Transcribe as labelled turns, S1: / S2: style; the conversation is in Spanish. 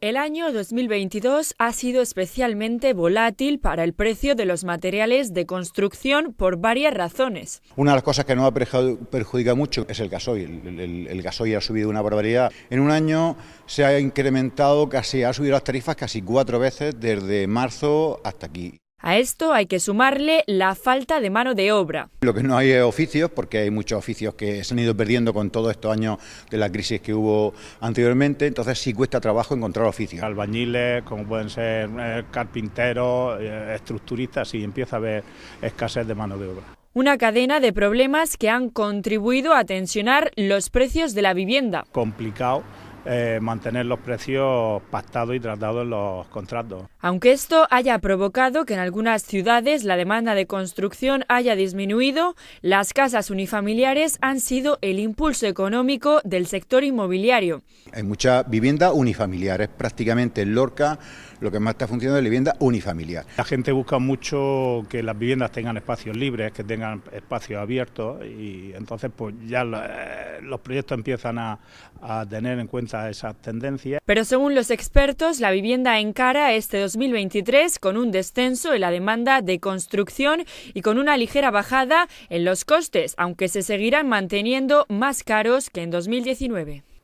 S1: El año 2022 ha sido especialmente volátil para el precio de los materiales de construcción por varias razones.
S2: Una de las cosas que nos ha perjudicado mucho es el gasoil. El, gasoil ha subido una barbaridad. En un año se ha incrementado casi, ha subido las tarifas casi cuatro veces desde marzo hasta aquí.
S1: A esto hay que sumarle la falta de mano de obra.
S2: Lo que no hay oficios, porque hay muchos oficios que se han ido perdiendo con todos estos años de la crisis que hubo anteriormente, entonces
S3: sí cuesta trabajo encontrar oficios. Albañiles, como pueden ser eh, carpinteros, eh, estructuristas, y empieza a haber escasez de mano de obra.
S1: Una cadena de problemas que han contribuido a tensionar los precios de la vivienda.
S3: Complicado eh, mantener los precios pactados y tratados en los contratos.
S1: Aunque esto haya provocado que en algunas ciudades la demanda de construcción haya disminuido, las casas unifamiliares han sido el impulso económico del sector inmobiliario.
S2: Hay mucha vivienda unifamiliar, es prácticamente en Lorca lo que más está funcionando es la vivienda unifamiliar.
S3: La gente busca mucho que las viviendas tengan espacios libres, que tengan espacios abiertos y entonces pues ya eh, los, proyectos empiezan a tener en cuenta esa, tendencia.
S1: Pero según los expertos, la vivienda encara este 2023 con un descenso en la demanda de construcción y con una ligera bajada en los costes, aunque se seguirán manteniendo más caros que en 2019.